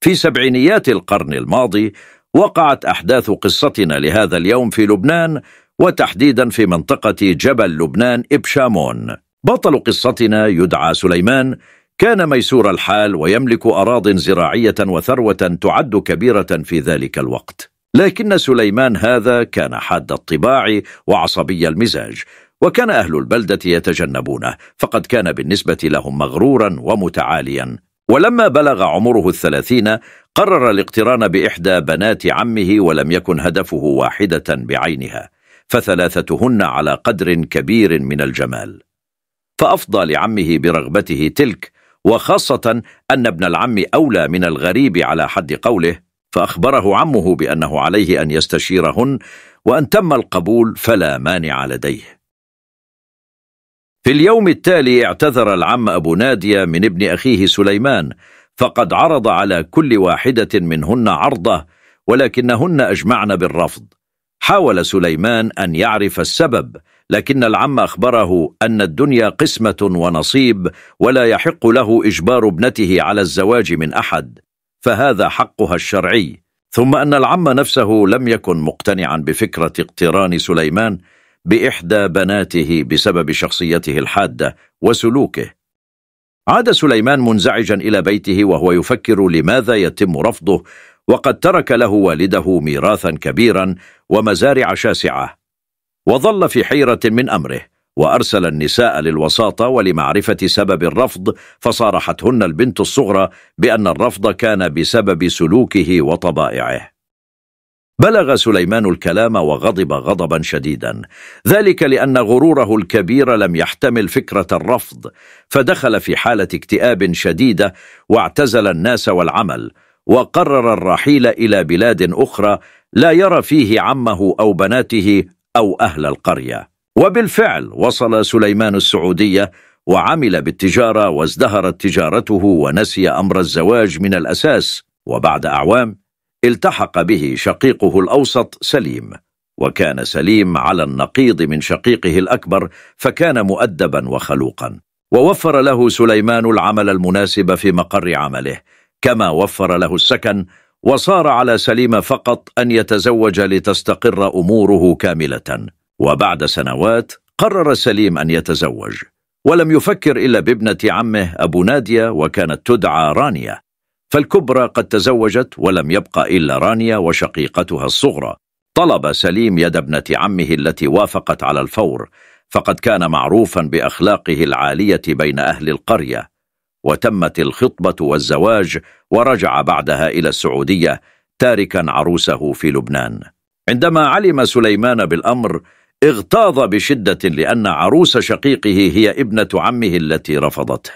في سبعينيات القرن الماضي وقعت أحداث قصتنا لهذا اليوم في لبنان وتحديدا في منطقة جبل لبنان إبشامون بطل قصتنا يدعى سليمان كان ميسور الحال ويملك أراض زراعية وثروة تعد كبيرة في ذلك الوقت لكن سليمان هذا كان حاد الطباع وعصبي المزاج وكان أهل البلدة يتجنبونه فقد كان بالنسبة لهم مغرورا ومتعاليا ولما بلغ عمره الثلاثين قرر الاقتران بإحدى بنات عمه ولم يكن هدفه واحدة بعينها فثلاثتهن على قدر كبير من الجمال فأفضى لعمه برغبته تلك وخاصة أن ابن العم أولى من الغريب على حد قوله فأخبره عمه بأنه عليه أن يستشيرهن وأن تم القبول فلا مانع لديه في اليوم التالي اعتذر العم أبو نادية من ابن أخيه سليمان فقد عرض على كل واحدة منهن عرضه ولكنهن أجمعن بالرفض حاول سليمان أن يعرف السبب لكن العم أخبره أن الدنيا قسمة ونصيب ولا يحق له إجبار ابنته على الزواج من أحد فهذا حقها الشرعي ثم أن العم نفسه لم يكن مقتنعا بفكرة اقتران سليمان بإحدى بناته بسبب شخصيته الحادة وسلوكه عاد سليمان منزعجا إلى بيته وهو يفكر لماذا يتم رفضه وقد ترك له والده ميراثا كبيرا ومزارع شاسعة وظل في حيرة من أمره وأرسل النساء للوساطة ولمعرفة سبب الرفض فصارحتهن البنت الصغرى بأن الرفض كان بسبب سلوكه وطبائعه بلغ سليمان الكلام وغضب غضبا شديدا ذلك لأن غروره الكبير لم يحتمل فكرة الرفض فدخل في حالة اكتئاب شديدة واعتزل الناس والعمل وقرر الرحيل إلى بلاد أخرى لا يرى فيه عمه أو بناته أو أهل القرية وبالفعل وصل سليمان السعودية وعمل بالتجارة وازدهرت تجارته ونسي أمر الزواج من الأساس وبعد أعوام التحق به شقيقه الأوسط سليم وكان سليم على النقيض من شقيقه الأكبر فكان مؤدبا وخلوقا ووفر له سليمان العمل المناسب في مقر عمله كما وفر له السكن وصار على سليم فقط أن يتزوج لتستقر أموره كاملة وبعد سنوات قرر سليم أن يتزوج ولم يفكر إلا بابنة عمه أبو نادية وكانت تدعى رانيا فالكبرى قد تزوجت ولم يبقى إلا رانيا وشقيقتها الصغرى طلب سليم يد ابنة عمه التي وافقت على الفور فقد كان معروفا بأخلاقه العالية بين أهل القرية وتمت الخطبة والزواج ورجع بعدها إلى السعودية تاركا عروسه في لبنان عندما علم سليمان بالأمر اغتاظ بشدة لأن عروس شقيقه هي ابنة عمه التي رفضته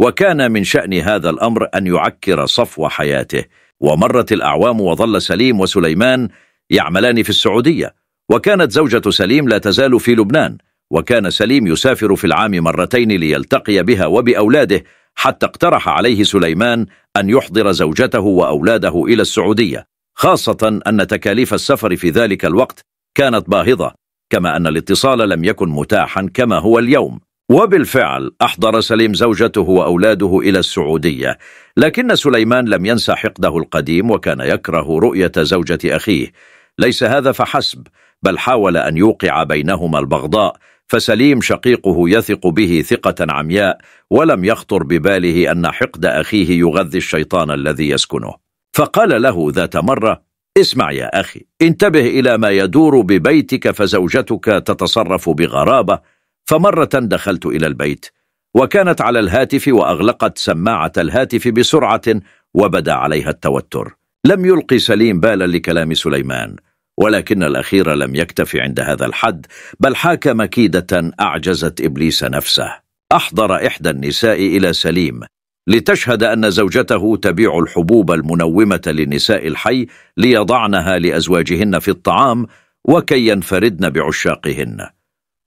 وكان من شأن هذا الأمر أن يعكر صفو حياته ومرت الأعوام وظل سليم وسليمان يعملان في السعودية وكانت زوجة سليم لا تزال في لبنان وكان سليم يسافر في العام مرتين ليلتقي بها وبأولاده حتى اقترح عليه سليمان أن يحضر زوجته وأولاده إلى السعودية خاصة أن تكاليف السفر في ذلك الوقت كانت باهظة كما أن الاتصال لم يكن متاحا كما هو اليوم وبالفعل أحضر سليم زوجته وأولاده إلى السعودية لكن سليمان لم ينسى حقده القديم وكان يكره رؤية زوجة أخيه ليس هذا فحسب بل حاول أن يوقع بينهما البغضاء فسليم شقيقه يثق به ثقة عمياء ولم يخطر بباله أن حقد أخيه يغذي الشيطان الذي يسكنه فقال له ذات مرة اسمع يا أخي انتبه إلى ما يدور ببيتك فزوجتك تتصرف بغرابة فمرة دخلت إلى البيت وكانت على الهاتف وأغلقت سماعة الهاتف بسرعة وبدا عليها التوتر لم يلقي سليم بالا لكلام سليمان ولكن الأخير لم يكتف عند هذا الحد بل حاك مكيدة أعجزت إبليس نفسه أحضر إحدى النساء إلى سليم لتشهد أن زوجته تبيع الحبوب المنومة لنساء الحي ليضعنها لأزواجهن في الطعام وكي ينفردن بعشاقهن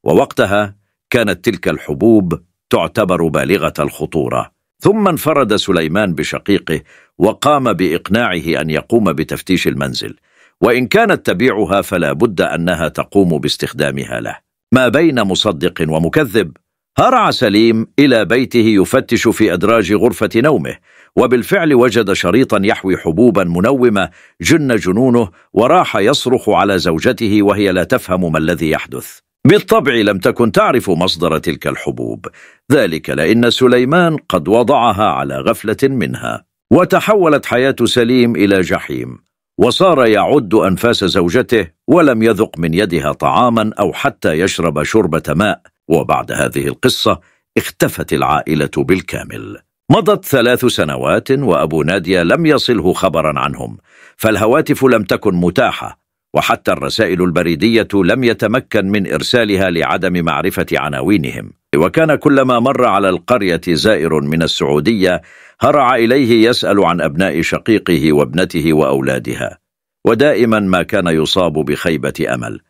ووقتها كانت تلك الحبوب تعتبر بالغة الخطورة ثم انفرد سليمان بشقيقه وقام بإقناعه أن يقوم بتفتيش المنزل وإن كانت تبيعها فلا بد أنها تقوم باستخدامها له ما بين مصدق ومكذب هرع سليم إلى بيته يفتش في أدراج غرفة نومه وبالفعل وجد شريطا يحوي حبوبا منومة جن جنونه وراح يصرخ على زوجته وهي لا تفهم ما الذي يحدث بالطبع لم تكن تعرف مصدر تلك الحبوب ذلك لأن سليمان قد وضعها على غفلة منها وتحولت حياة سليم إلى جحيم وصار يعد أنفاس زوجته ولم يذق من يدها طعاما أو حتى يشرب شربة ماء وبعد هذه القصة اختفت العائلة بالكامل مضت ثلاث سنوات وأبو نادية لم يصله خبرا عنهم فالهواتف لم تكن متاحة وحتى الرسائل البريدية لم يتمكن من إرسالها لعدم معرفة عناوينهم وكان كلما مر على القرية زائر من السعودية هرع إليه يسأل عن أبناء شقيقه وابنته وأولادها ودائما ما كان يصاب بخيبة أمل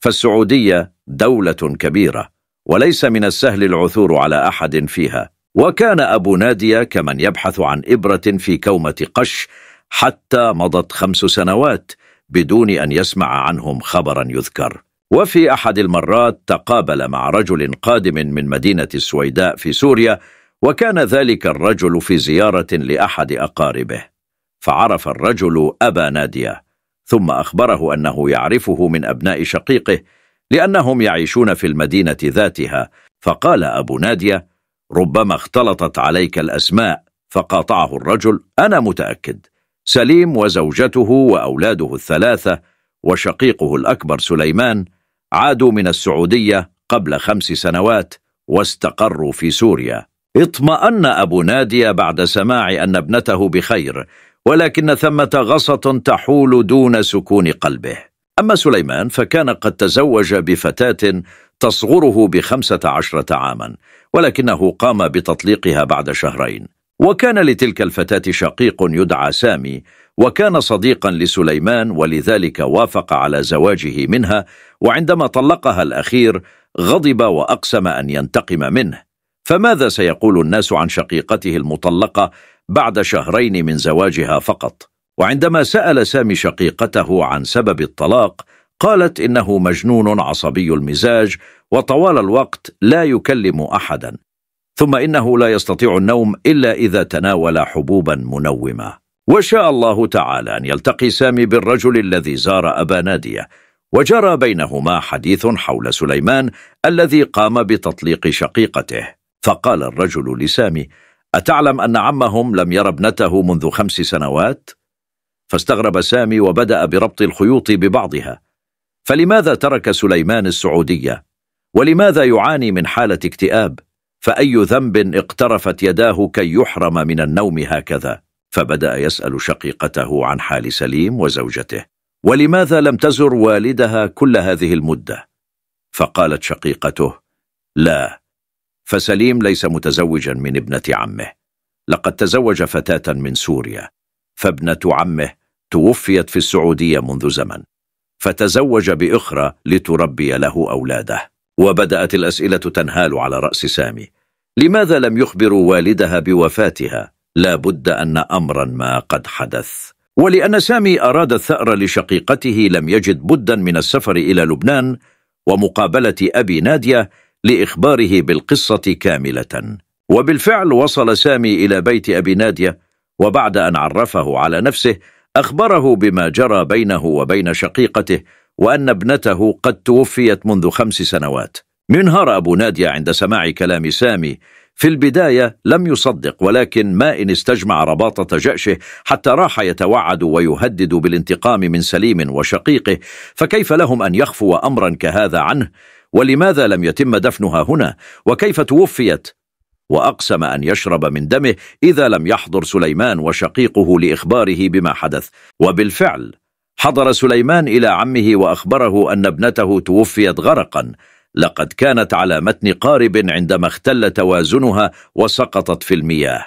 فالسعودية دولة كبيرة وليس من السهل العثور على أحد فيها وكان أبو نادية كمن يبحث عن إبرة في كومة قش حتى مضت خمس سنوات بدون أن يسمع عنهم خبرا يذكر وفي أحد المرات تقابل مع رجل قادم من مدينة السويداء في سوريا وكان ذلك الرجل في زيارة لأحد أقاربه فعرف الرجل أبا نادية ثم أخبره أنه يعرفه من أبناء شقيقه لأنهم يعيشون في المدينة ذاتها فقال أبو نادية ربما اختلطت عليك الأسماء فقاطعه الرجل أنا متأكد سليم وزوجته وأولاده الثلاثة وشقيقه الأكبر سليمان عادوا من السعودية قبل خمس سنوات واستقروا في سوريا اطمأن أبو نادية بعد سماع أن ابنته بخير ولكن ثمة غصة تحول دون سكون قلبه أما سليمان فكان قد تزوج بفتاة تصغره بخمسة عشرة عاما ولكنه قام بتطليقها بعد شهرين وكان لتلك الفتاة شقيق يدعى سامي وكان صديقا لسليمان ولذلك وافق على زواجه منها وعندما طلقها الأخير غضب وأقسم أن ينتقم منه فماذا سيقول الناس عن شقيقته المطلقة بعد شهرين من زواجها فقط؟ وعندما سأل سامي شقيقته عن سبب الطلاق قالت إنه مجنون عصبي المزاج وطوال الوقت لا يكلم أحدا ثم إنه لا يستطيع النوم إلا إذا تناول حبوبا منومة وشاء الله تعالى أن يلتقي سامي بالرجل الذي زار أبا نادية وجرى بينهما حديث حول سليمان الذي قام بتطليق شقيقته فقال الرجل لسامي أتعلم أن عمهم لم ير ابنته منذ خمس سنوات؟ فاستغرب سامي وبدأ بربط الخيوط ببعضها فلماذا ترك سليمان السعودية؟ ولماذا يعاني من حالة اكتئاب؟ فأي ذنب اقترفت يداه كي يحرم من النوم هكذا فبدأ يسأل شقيقته عن حال سليم وزوجته ولماذا لم تزر والدها كل هذه المدة؟ فقالت شقيقته لا فسليم ليس متزوجا من ابنة عمه لقد تزوج فتاة من سوريا فابنة عمه توفيت في السعودية منذ زمن فتزوج بأخرى لتربي له أولاده وبدأت الأسئلة تنهال على رأس سامي لماذا لم يخبروا والدها بوفاتها؟ لا بد أن أمرا ما قد حدث ولأن سامي أراد الثأر لشقيقته لم يجد بدا من السفر إلى لبنان ومقابلة أبي نادية لإخباره بالقصة كاملة وبالفعل وصل سامي إلى بيت أبي نادية وبعد أن عرفه على نفسه أخبره بما جرى بينه وبين شقيقته وأن ابنته قد توفيت منذ خمس سنوات منهار أبو نادية عند سماع كلام سامي في البداية لم يصدق ولكن ما إن استجمع رباطة جأشه حتى راح يتوعد ويهدد بالانتقام من سليم وشقيقه فكيف لهم أن يخفوا أمرا كهذا عنه ولماذا لم يتم دفنها هنا وكيف توفيت وأقسم أن يشرب من دمه إذا لم يحضر سليمان وشقيقه لإخباره بما حدث وبالفعل حضر سليمان إلى عمه وأخبره أن ابنته توفيت غرقاً لقد كانت على متن قارب عندما اختل توازنها وسقطت في المياه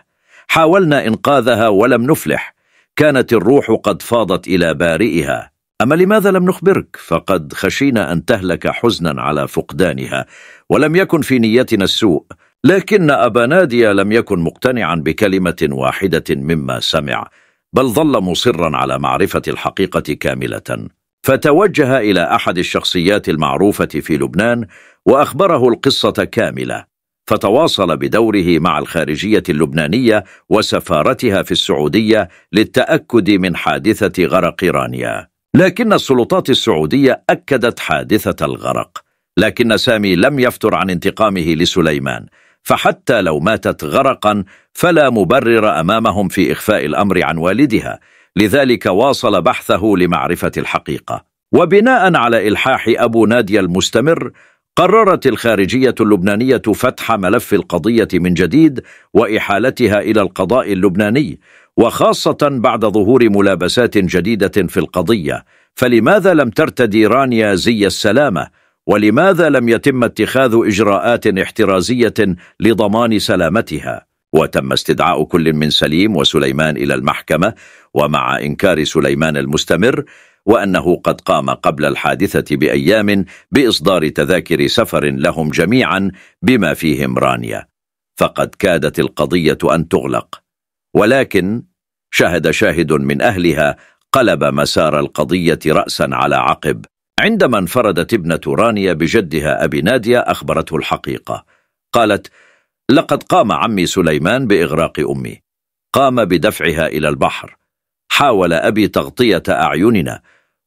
حاولنا إنقاذها ولم نفلح كانت الروح قد فاضت إلى بارئها أما لماذا لم نخبرك؟ فقد خشينا أن تهلك حزنا على فقدانها ولم يكن في نيتنا السوء لكن أبا نادية لم يكن مقتنعا بكلمة واحدة مما سمع بل ظل مصرا على معرفة الحقيقة كاملة فتوجه إلى أحد الشخصيات المعروفة في لبنان وأخبره القصة كاملة فتواصل بدوره مع الخارجية اللبنانية وسفارتها في السعودية للتأكد من حادثة غرق رانيا لكن السلطات السعودية أكدت حادثة الغرق لكن سامي لم يفتر عن انتقامه لسليمان فحتى لو ماتت غرقا فلا مبرر أمامهم في إخفاء الأمر عن والدها لذلك واصل بحثه لمعرفة الحقيقة وبناء على إلحاح أبو نادية المستمر قررت الخارجية اللبنانية فتح ملف القضية من جديد وإحالتها إلى القضاء اللبناني وخاصة بعد ظهور ملابسات جديدة في القضية فلماذا لم ترتدي رانيا زي السلامة؟ ولماذا لم يتم اتخاذ إجراءات احترازية لضمان سلامتها؟ وتم استدعاء كل من سليم وسليمان إلى المحكمة ومع إنكار سليمان المستمر وأنه قد قام قبل الحادثة بأيام بإصدار تذاكر سفر لهم جميعا بما فيهم رانيا فقد كادت القضية أن تغلق ولكن شهد شاهد من أهلها قلب مسار القضية رأسا على عقب عندما انفردت ابنة رانيا بجدها أبي نادية أخبرته الحقيقة قالت لقد قام عمي سليمان بإغراق أمي قام بدفعها إلى البحر حاول أبي تغطية أعيننا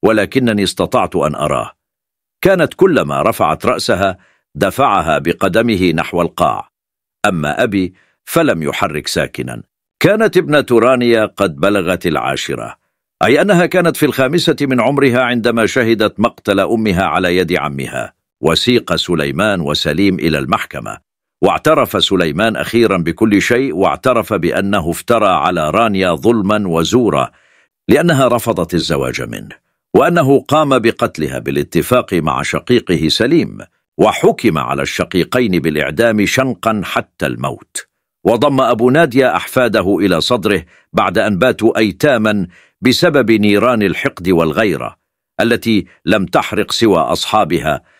ولكنني استطعت أن أراه كانت كلما رفعت رأسها دفعها بقدمه نحو القاع أما أبي فلم يحرك ساكنا كانت ابنة رانيا قد بلغت العاشرة أي أنها كانت في الخامسة من عمرها عندما شهدت مقتل أمها على يد عمها وسيق سليمان وسليم إلى المحكمة واعترف سليمان أخيرا بكل شيء واعترف بأنه افترى على رانيا ظلما وزورا لأنها رفضت الزواج منه وأنه قام بقتلها بالاتفاق مع شقيقه سليم وحكم على الشقيقين بالإعدام شنقا حتى الموت وضم أبو نادية أحفاده إلى صدره بعد أن باتوا أيتاما بسبب نيران الحقد والغيرة التي لم تحرق سوى أصحابها